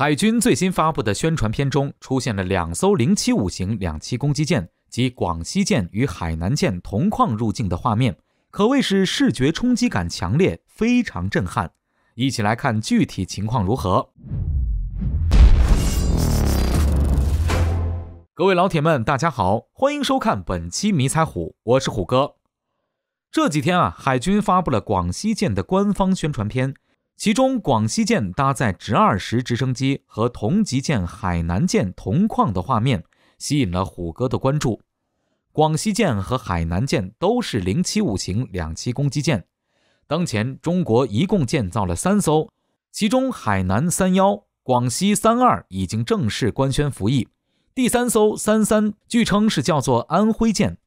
海军最新发布的宣传片中出现了两艘零七五型两栖攻击舰及广西舰与海南舰同框入境的画面，可谓是视觉冲击感强烈，非常震撼。一起来看具体情况如何。各位老铁们，大家好，欢迎收看本期迷彩虎，我是虎哥。这几天啊，海军发布了广西舰的官方宣传片。其中，广西舰搭载直二十直升机和同级舰海南舰同框的画面，吸引了虎哥的关注。广西舰和海南舰都是零七五型两栖攻击舰，当前中国一共建造了三艘，其中海南三幺、广西三二已经正式官宣服役，第三艘三三据称是叫做安徽舰，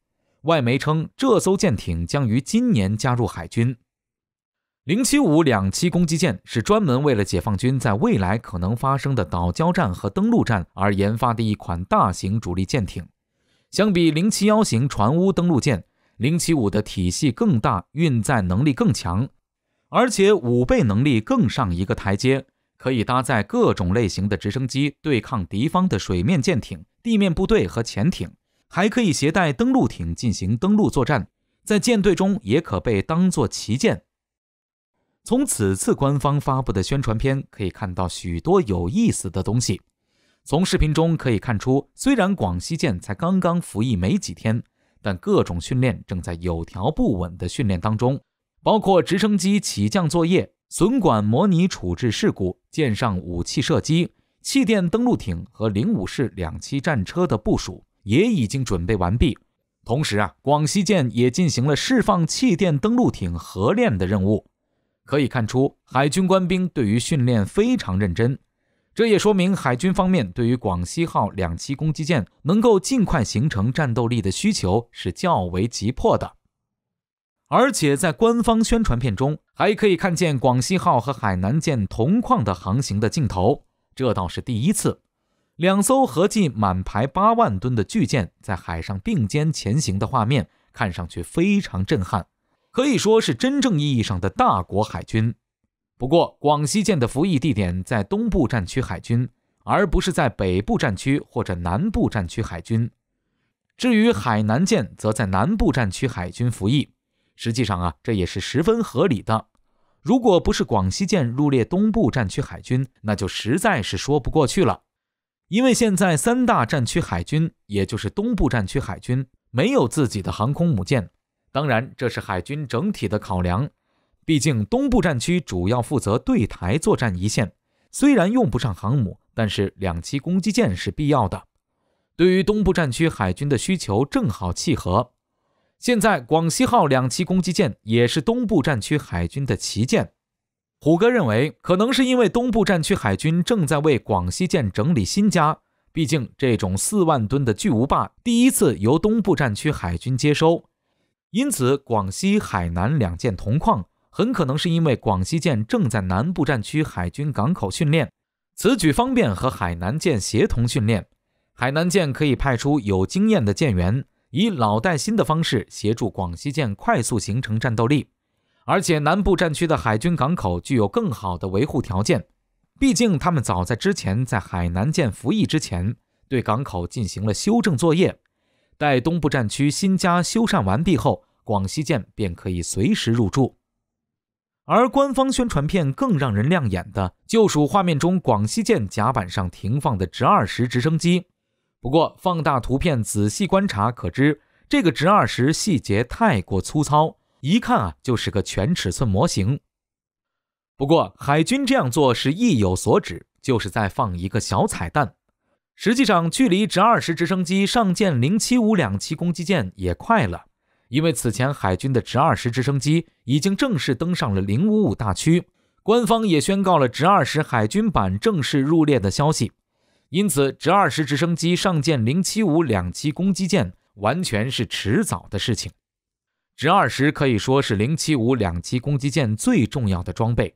外媒称这艘舰艇将于今年加入海军。零七五两栖攻击舰是专门为了解放军在未来可能发生的岛礁战和登陆战而研发的一款大型主力舰艇。相比零七幺型船坞登陆舰，零七五的体系更大，运载能力更强，而且武备能力更上一个台阶，可以搭载各种类型的直升机，对抗敌方的水面舰艇、地面部队和潜艇，还可以携带登陆艇进行登陆作战。在舰队中，也可被当作旗舰。从此次官方发布的宣传片可以看到许多有意思的东西。从视频中可以看出，虽然广西舰才刚刚服役没几天，但各种训练正在有条不紊的训练当中，包括直升机起降作业、损管模拟处置事故、舰上武器射击、气垫登陆艇和零五式两栖战车的部署也已经准备完毕。同时啊，广西舰也进行了释放气垫登陆艇合练的任务。可以看出，海军官兵对于训练非常认真，这也说明海军方面对于“广西号”两栖攻击舰能够尽快形成战斗力的需求是较为急迫的。而且在官方宣传片中，还可以看见“广西号”和“海南舰”同框的航行的镜头，这倒是第一次。两艘合计满排八万吨的巨舰在海上并肩前行的画面，看上去非常震撼。可以说是真正意义上的大国海军，不过广西舰的服役地点在东部战区海军，而不是在北部战区或者南部战区海军。至于海南舰，则在南部战区海军服役。实际上啊，这也是十分合理的。如果不是广西舰入列东部战区海军，那就实在是说不过去了。因为现在三大战区海军，也就是东部战区海军，没有自己的航空母舰。当然，这是海军整体的考量。毕竟，东部战区主要负责对台作战一线，虽然用不上航母，但是两栖攻击舰是必要的。对于东部战区海军的需求正好契合。现在，广西号两栖攻击舰也是东部战区海军的旗舰。虎哥认为，可能是因为东部战区海军正在为广西舰整理新家。毕竟，这种四万吨的巨无霸第一次由东部战区海军接收。因此，广西、海南两舰同框，很可能是因为广西舰正在南部战区海军港口训练，此举方便和海南舰协同训练。海南舰可以派出有经验的舰员，以老带新的方式协助广西舰快速形成战斗力。而且，南部战区的海军港口具有更好的维护条件，毕竟他们早在之前在海南舰服役之前，对港口进行了修正作业。在东部战区新家修缮完毕后，广西舰便可以随时入住。而官方宣传片更让人亮眼的，就属画面中广西舰甲板上停放的直二十直升机。不过，放大图片仔细观察可知，这个直二十细节太过粗糙，一看啊就是个全尺寸模型。不过，海军这样做是意有所指，就是在放一个小彩蛋。实际上，距离直二十直升机上舰零七五两栖攻击舰也快了，因为此前海军的直二十直升机已经正式登上了零五五大区，官方也宣告了直二十海军版正式入列的消息，因此直二十直升机上舰零七五两栖攻击舰完全是迟早的事情。直二十可以说是零七五两栖攻击舰最重要的装备。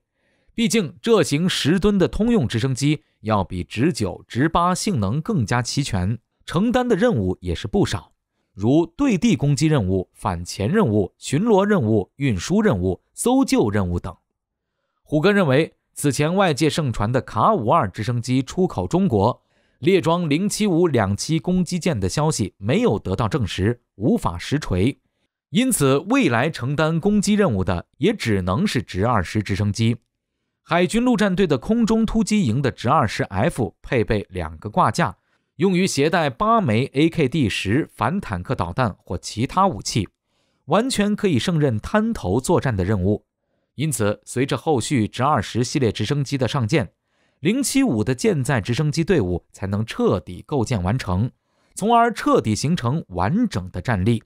毕竟，这型十吨的通用直升机要比直九、直八性能更加齐全，承担的任务也是不少，如对地攻击任务、反潜任务、巡逻任务、运输任务、搜救任务等。虎哥认为，此前外界盛传的卡五二直升机出口中国、列装零七五两栖攻击舰的消息没有得到证实，无法实锤，因此未来承担攻击任务的也只能是直二十直升机。海军陆战队的空中突击营的直二十 F 配备两个挂架，用于携带八枚 AKD 十反坦克导弹或其他武器，完全可以胜任滩头作战的任务。因此，随着后续直二十系列直升机的上舰，零七五的舰载直升机队伍才能彻底构建完成，从而彻底形成完整的战力。